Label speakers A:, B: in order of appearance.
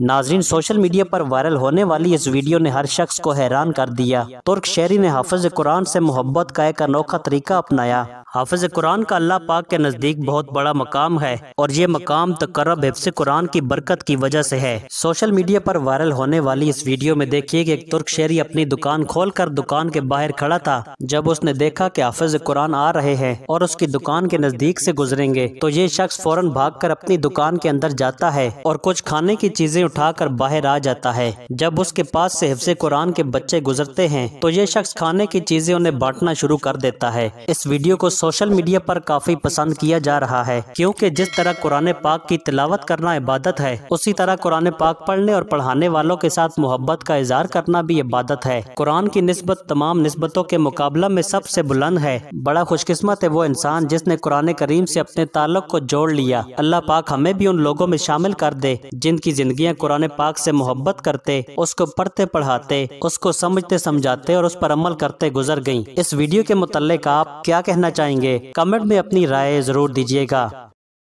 A: नाजरीन social media पर viral होने वाली इस वीडियो ने हर शख्स को हैरान कर दिया तुर्क शहरी ने हाफिज कुरान से मोहब्बत का एक अनोखा तरीका अपनाया हाफिज कुरान का अल्लाह पाक के नज़दीक बहुत बड़ा मकाम है और ये मकाम तकरब हिफ्स कुरान की बरकत की वजह से है सोशल मीडिया पर वायरल होने वाली इस वीडियो में देखिए कि एक तुर्क शेरी अपनी दुकान खोल कर दुकान के बाहर खड़ा था जब उसने देखा कि हाफिज कुरान आ रहे हैं और उसकी दुकान के नज़दीक से गुजरेंगे तो ये शख्स फौरन कर अपनी दुकान के अंदर जाता है और कुछ खाने की चीजें कर बाहर आ जाता है जब उसके पास ऐसी हिफ्स कुरान के बच्चे गुजरते हैं तो ये शख्स खाने की चीजें उन्हें बांटना शुरू कर देता है इस वीडियो को सोशल मीडिया पर काफी पसंद किया जा रहा है क्योंकि जिस तरह कुरान पाक की तिलावत करना इबादत है उसी तरह कुरान पाक पढ़ने और पढ़ाने वालों के साथ मोहब्बत का इजहार करना भी इबादत है कुरान की नस्बत तमाम नस्बतों के मुकाबला में सबसे बुलंद है बड़ा खुशकिस्मत है वो इंसान जिसने कुरान करीम ऐसी अपने ताल्लुक को जोड़ लिया अल्लाह पाक हमें भी उन लोगों में शामिल कर दे जिनकी जिंदगी कुरान पाक ऐसी मोहब्बत करते उसको पढ़ते पढ़ाते उसको समझते समझाते और उस पर अमल करते गुजर गयी इस वीडियो के मुतल आप क्या कहना चाहें आएंगे कमेंट में अपनी राय जरूर दीजिएगा